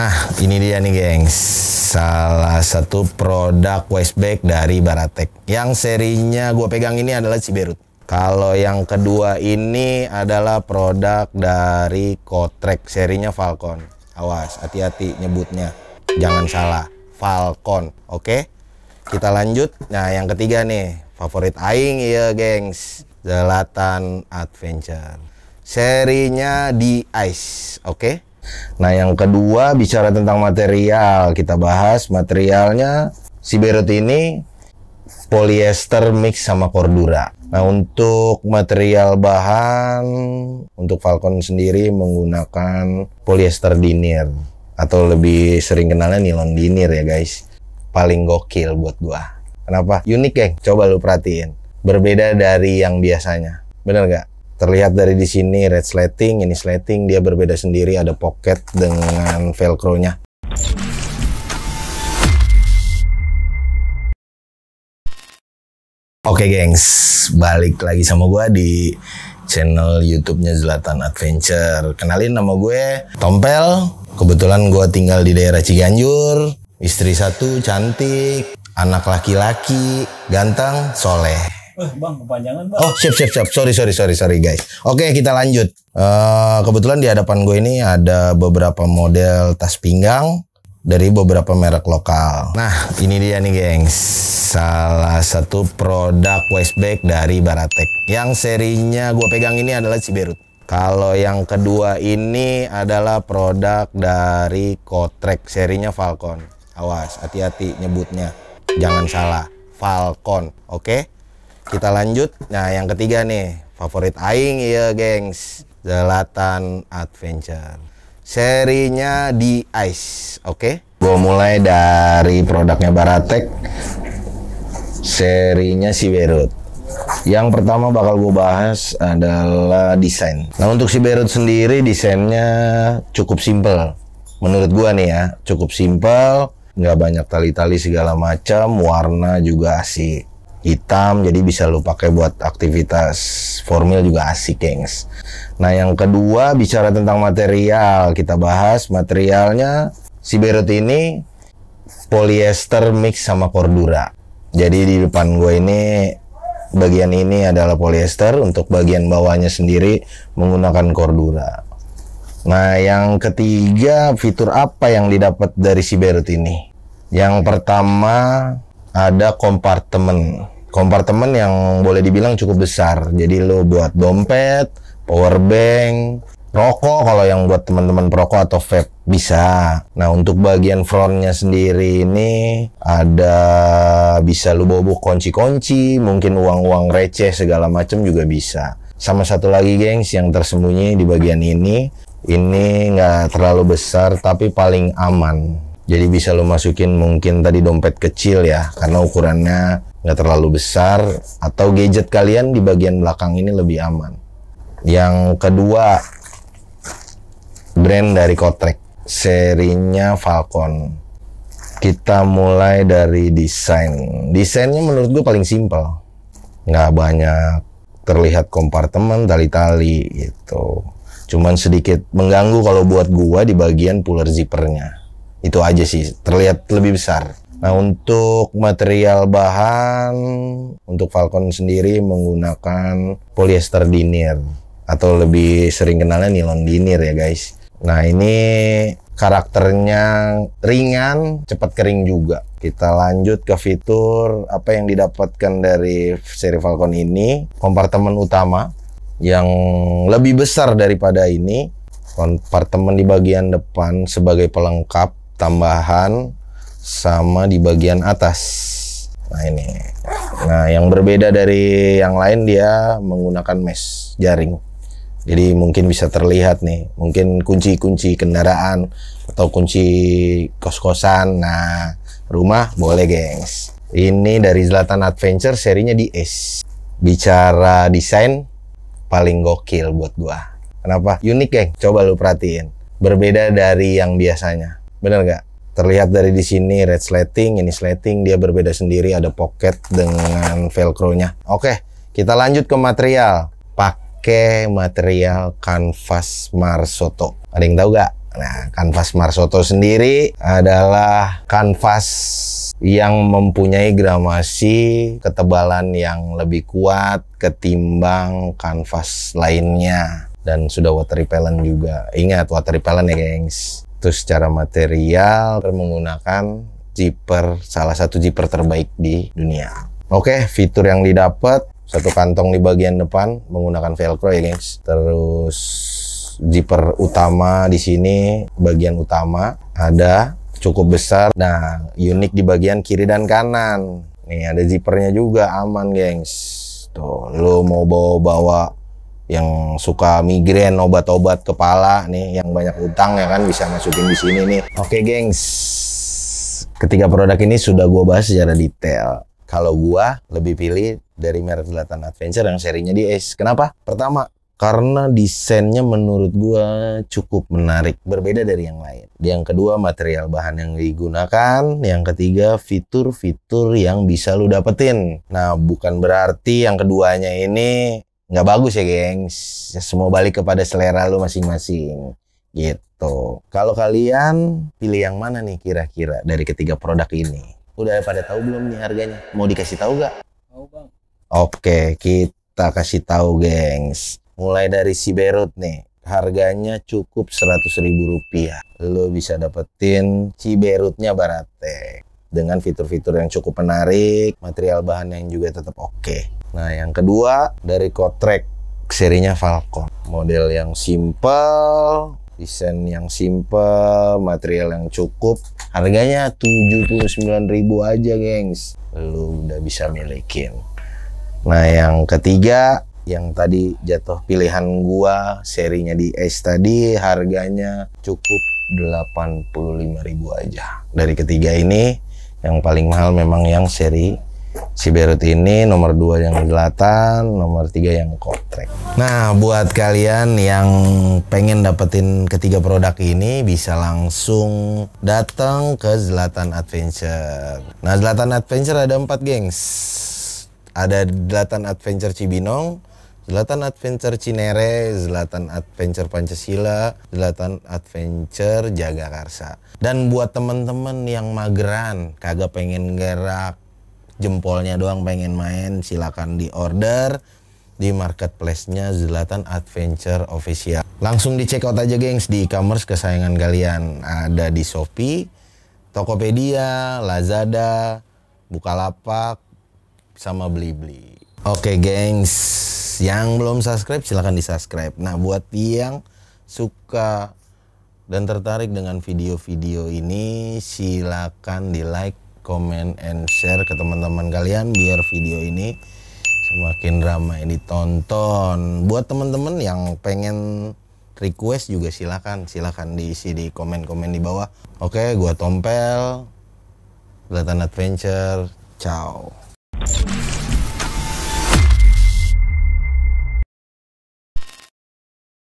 Nah, ini dia nih gengs. Salah satu produk waste bag dari Baratek. Yang serinya gue pegang ini adalah Ciberut. Kalau yang kedua ini adalah produk dari Kotrek. Serinya Falcon. Awas, hati-hati nyebutnya. Jangan salah. Falcon, oke? Kita lanjut. Nah, yang ketiga nih. Favorit Aing ya gengs. Zelatan Adventure. Serinya di Ice, oke? Okay? Nah, yang kedua bicara tentang material, kita bahas materialnya si Berut ini polyester mix sama cordura. Nah, untuk material bahan untuk Falcon sendiri menggunakan polyester dinir atau lebih sering kenalnya nilon dinir ya, guys. Paling gokil buat gua. Kenapa? Unik, ya? Coba lu perhatiin. Berbeda dari yang biasanya. Bener gak? Terlihat dari di sini red slating, ini slating, dia berbeda sendiri, ada pocket dengan velcro-nya. Oke okay, gengs, balik lagi sama gue di channel YouTube-nya Zlatan Adventure. Kenalin nama gue Tompel. Kebetulan gue tinggal di daerah Ciganjur. Istri satu cantik, anak laki-laki, ganteng, soleh. Eh, bang, kepanjangan bang. Oh, siap, siap, siap. Sorry, sorry, sorry, sorry guys. Oke, kita lanjut. Uh, kebetulan di hadapan gue ini ada beberapa model tas pinggang dari beberapa merek lokal. Nah, ini dia nih, gengs. Salah satu produk waist bag dari Baratek. Yang serinya gue pegang ini adalah Ciberut. Kalau yang kedua ini adalah produk dari Kotrek, serinya Falcon. Awas, hati-hati nyebutnya. Jangan salah, Falcon. Oke? Okay? Kita lanjut. Nah, yang ketiga nih, favorit aing ya, gengs. Zelatan Adventure. Serinya di Ice, oke? Okay? Gue mulai dari produknya Baratek, serinya si Beirut. Yang pertama bakal gue bahas adalah desain. Nah untuk si Beirut sendiri desainnya cukup simple. Menurut gue nih ya, cukup simple, nggak banyak tali-tali segala macam, warna juga asik hitam jadi bisa lu pakai buat aktivitas formil juga asik gengs nah yang kedua bicara tentang material kita bahas materialnya si Berut ini polyester mix sama cordura jadi di depan gue ini bagian ini adalah polyester untuk bagian bawahnya sendiri menggunakan cordura nah yang ketiga fitur apa yang didapat dari si Berut ini yang pertama ada kompartemen kompartemen yang boleh dibilang cukup besar jadi lo buat dompet power bank rokok kalau yang buat teman-teman perokok atau vape bisa nah untuk bagian frontnya sendiri ini ada bisa lu bawa kunci-kunci mungkin uang-uang receh segala macam juga bisa sama satu lagi gengs yang tersembunyi di bagian ini ini nggak terlalu besar tapi paling aman jadi bisa lo masukin mungkin tadi dompet kecil ya, karena ukurannya nggak terlalu besar, atau gadget kalian di bagian belakang ini lebih aman. Yang kedua, brand dari Kotrek, serinya Falcon. Kita mulai dari desain. Desainnya menurut gue paling simpel, nggak banyak terlihat kompartemen tali-tali gitu. Cuman sedikit mengganggu kalau buat gua di bagian puller zippernya itu aja sih, terlihat lebih besar. Nah, untuk material bahan untuk Falcon sendiri menggunakan polyester dinir atau lebih sering kenalnya nilon dinir ya, guys. Nah, ini karakternya ringan, cepat kering juga. Kita lanjut ke fitur apa yang didapatkan dari seri Falcon ini, kompartemen utama yang lebih besar daripada ini, kompartemen di bagian depan sebagai pelengkap tambahan sama di bagian atas. Nah ini. Nah yang berbeda dari yang lain dia menggunakan mesh jaring. Jadi mungkin bisa terlihat nih, mungkin kunci-kunci kendaraan atau kunci kos-kosan. Nah rumah boleh gengs. Ini dari Zlatan Adventure serinya di S. Bicara desain paling gokil buat gua. Kenapa? Unik geng, coba lu perhatiin. Berbeda dari yang biasanya Bener nggak? Terlihat dari di sini red slating, ini slating, dia berbeda sendiri, ada pocket dengan velcro-nya. Oke, kita lanjut ke material. Pakai material kanvas Marsoto. Ada yang tahu nggak? Nah, kanvas Marsoto sendiri adalah kanvas yang mempunyai gramasi ketebalan yang lebih kuat ketimbang kanvas lainnya dan sudah water repellent juga. Ingat water repellent ya, gengs terus secara material menggunakan zipper salah satu zipper terbaik di dunia. Oke, fitur yang didapat satu kantong di bagian depan menggunakan velcro ya guys. Terus zipper utama di sini bagian utama ada cukup besar. Nah, unik di bagian kiri dan kanan. Nih ada zippernya juga aman gengs. Tuh, lo mau bawa-bawa yang suka migrain, obat-obat kepala nih, yang banyak utang ya kan bisa masukin di sini nih. Oke, gengs. Ketiga produk ini sudah gue bahas secara detail. Kalau gue lebih pilih dari merek Selatan Adventure yang serinya di Ace. Kenapa? Pertama, karena desainnya menurut gua cukup menarik, berbeda dari yang lain. Yang kedua, material bahan yang digunakan. Yang ketiga, fitur-fitur yang bisa lu dapetin. Nah, bukan berarti yang keduanya ini nggak bagus ya gengs semua balik kepada selera lu masing-masing gitu kalau kalian pilih yang mana nih kira-kira dari ketiga produk ini udah pada tahu belum nih harganya mau dikasih tahu gak tahu bang oke kita kasih tahu gengs mulai dari si Beirut nih harganya cukup seratus ribu rupiah lo bisa dapetin si Beirutnya dengan fitur-fitur yang cukup menarik material bahan yang juga tetap oke okay Nah, yang kedua dari Kotrek serinya Falcon. Model yang simple, desain yang simple, material yang cukup. Harganya 79.000 aja, gengs. Lu udah bisa milikin. Nah, yang ketiga yang tadi jatuh pilihan gua serinya di S tadi harganya cukup 85.000 aja. Dari ketiga ini yang paling mahal memang yang seri si Beirut ini nomor dua yang gelatan, nomor tiga yang kotrek. Nah, buat kalian yang pengen dapetin ketiga produk ini bisa langsung datang ke Zlatan Adventure. Nah, Zlatan Adventure ada empat gengs. Ada Zlatan Adventure Cibinong, Zlatan Adventure Cinere, Zlatan Adventure Pancasila, Zlatan Adventure Jagakarsa. Dan buat temen-temen yang mageran, kagak pengen gerak, jempolnya doang pengen main silakan di order di marketplace-nya Zlatan Adventure Official. Langsung di check out aja gengs di e-commerce kesayangan kalian. Ada di Shopee, Tokopedia, Lazada, Bukalapak, sama Blibli. Oke gengs, yang belum subscribe silahkan di subscribe. Nah buat yang suka dan tertarik dengan video-video ini silakan di like comment, and share ke teman-teman kalian biar video ini semakin ramai ditonton. Buat teman-teman yang pengen request juga silakan, silakan diisi di komen-komen di bawah. Oke, gua Tompel, Belatan Adventure, ciao.